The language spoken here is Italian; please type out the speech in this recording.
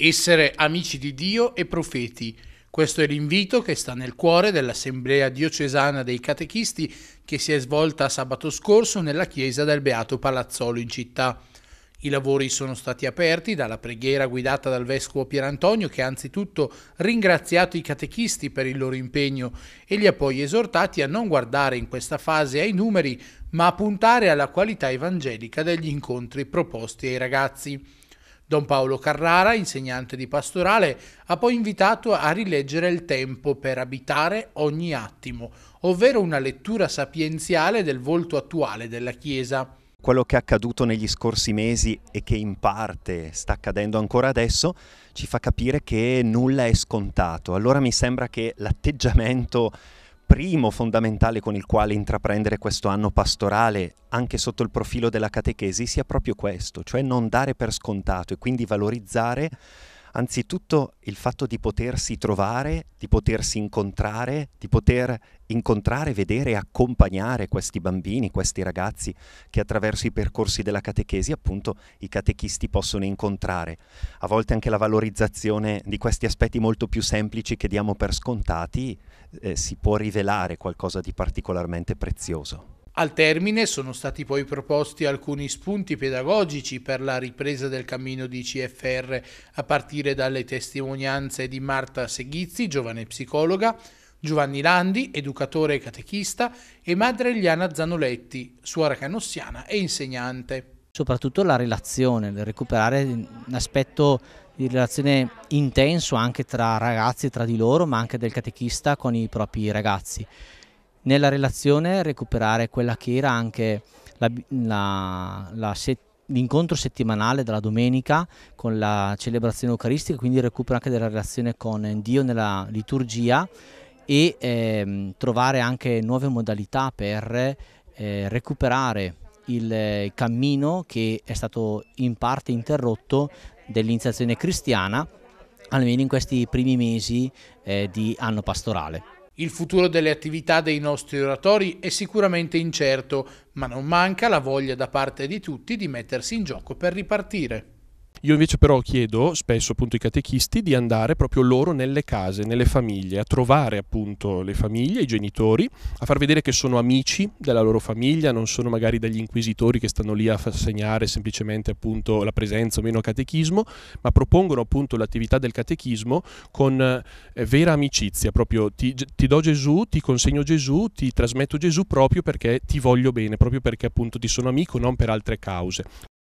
Essere amici di Dio e profeti. Questo è l'invito che sta nel cuore dell'Assemblea diocesana dei catechisti che si è svolta sabato scorso nella chiesa del Beato Palazzolo in città. I lavori sono stati aperti dalla preghiera guidata dal vescovo Pierantonio che ha anzitutto ringraziato i catechisti per il loro impegno e li ha poi esortati a non guardare in questa fase ai numeri ma a puntare alla qualità evangelica degli incontri proposti ai ragazzi. Don Paolo Carrara, insegnante di pastorale, ha poi invitato a rileggere il tempo per abitare ogni attimo, ovvero una lettura sapienziale del volto attuale della Chiesa. Quello che è accaduto negli scorsi mesi e che in parte sta accadendo ancora adesso ci fa capire che nulla è scontato. Allora mi sembra che l'atteggiamento primo fondamentale con il quale intraprendere questo anno pastorale, anche sotto il profilo della catechesi, sia proprio questo, cioè non dare per scontato e quindi valorizzare anzitutto il fatto di potersi trovare, di potersi incontrare, di poter incontrare, vedere e accompagnare questi bambini, questi ragazzi che attraverso i percorsi della catechesi appunto i catechisti possono incontrare. A volte anche la valorizzazione di questi aspetti molto più semplici che diamo per scontati eh, si può rivelare qualcosa di particolarmente prezioso. Al termine sono stati poi proposti alcuni spunti pedagogici per la ripresa del cammino di CFR, a partire dalle testimonianze di Marta Seghizzi, giovane psicologa, Giovanni Landi, educatore e catechista, e madre Eliana Zanoletti, suora canossiana e insegnante. Soprattutto la relazione, il recuperare un aspetto di relazione intenso anche tra ragazzi e tra di loro, ma anche del catechista con i propri ragazzi nella relazione recuperare quella che era anche l'incontro settimanale della domenica con la celebrazione eucaristica, quindi il recupero anche della relazione con Dio nella liturgia e ehm, trovare anche nuove modalità per eh, recuperare il eh, cammino che è stato in parte interrotto dell'iniziazione cristiana, almeno in questi primi mesi eh, di anno pastorale. Il futuro delle attività dei nostri oratori è sicuramente incerto, ma non manca la voglia da parte di tutti di mettersi in gioco per ripartire. Io invece però chiedo spesso appunto ai catechisti di andare proprio loro nelle case, nelle famiglie, a trovare appunto le famiglie, i genitori, a far vedere che sono amici della loro famiglia, non sono magari degli inquisitori che stanno lì a far segnare semplicemente appunto la presenza o meno catechismo, ma propongono appunto l'attività del catechismo con eh, vera amicizia, proprio ti, ti do Gesù, ti consegno Gesù, ti trasmetto Gesù proprio perché ti voglio bene, proprio perché appunto ti sono amico, non per altre cause.